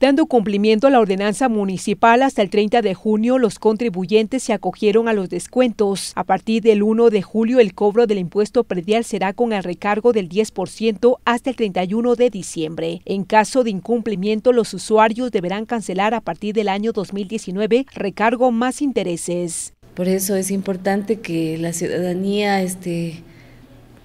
Dando cumplimiento a la ordenanza municipal hasta el 30 de junio, los contribuyentes se acogieron a los descuentos. A partir del 1 de julio, el cobro del impuesto predial será con el recargo del 10% hasta el 31 de diciembre. En caso de incumplimiento, los usuarios deberán cancelar a partir del año 2019 recargo más intereses. Por eso es importante que la ciudadanía este,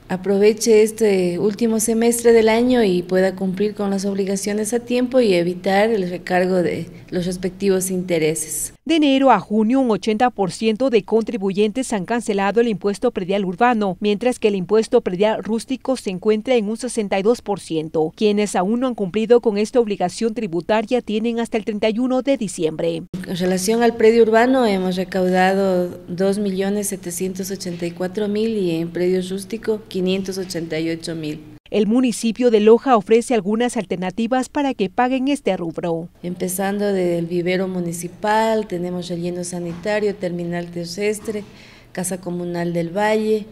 aproveche este último semestre del año y pueda cumplir con las obligaciones a tiempo y evitar el recargo de los respectivos intereses. De enero a junio, un 80% de contribuyentes han cancelado el impuesto predial urbano, mientras que el impuesto predial rústico se encuentra en un 62%. Quienes aún no han cumplido con esta obligación tributaria tienen hasta el 31 de diciembre. En relación al predio urbano, hemos recaudado 2.784.000 y en predio rústico 588 mil. El municipio de Loja ofrece algunas alternativas para que paguen este rubro. Empezando del vivero municipal, tenemos relleno sanitario, terminal terrestre, casa comunal del Valle,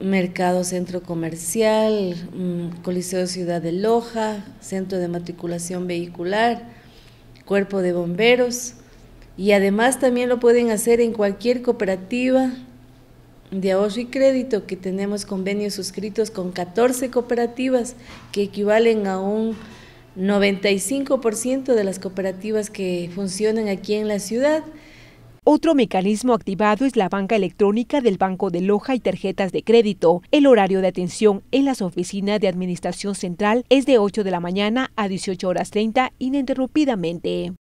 mercado centro comercial, mm, coliseo ciudad de Loja, centro de matriculación vehicular, cuerpo de bomberos y además también lo pueden hacer en cualquier cooperativa de ahorro y crédito que tenemos convenios suscritos con 14 cooperativas que equivalen a un 95% de las cooperativas que funcionan aquí en la ciudad. Otro mecanismo activado es la banca electrónica del Banco de Loja y tarjetas de crédito. El horario de atención en las oficinas de Administración Central es de 8 de la mañana a 18 horas 30 ininterrumpidamente.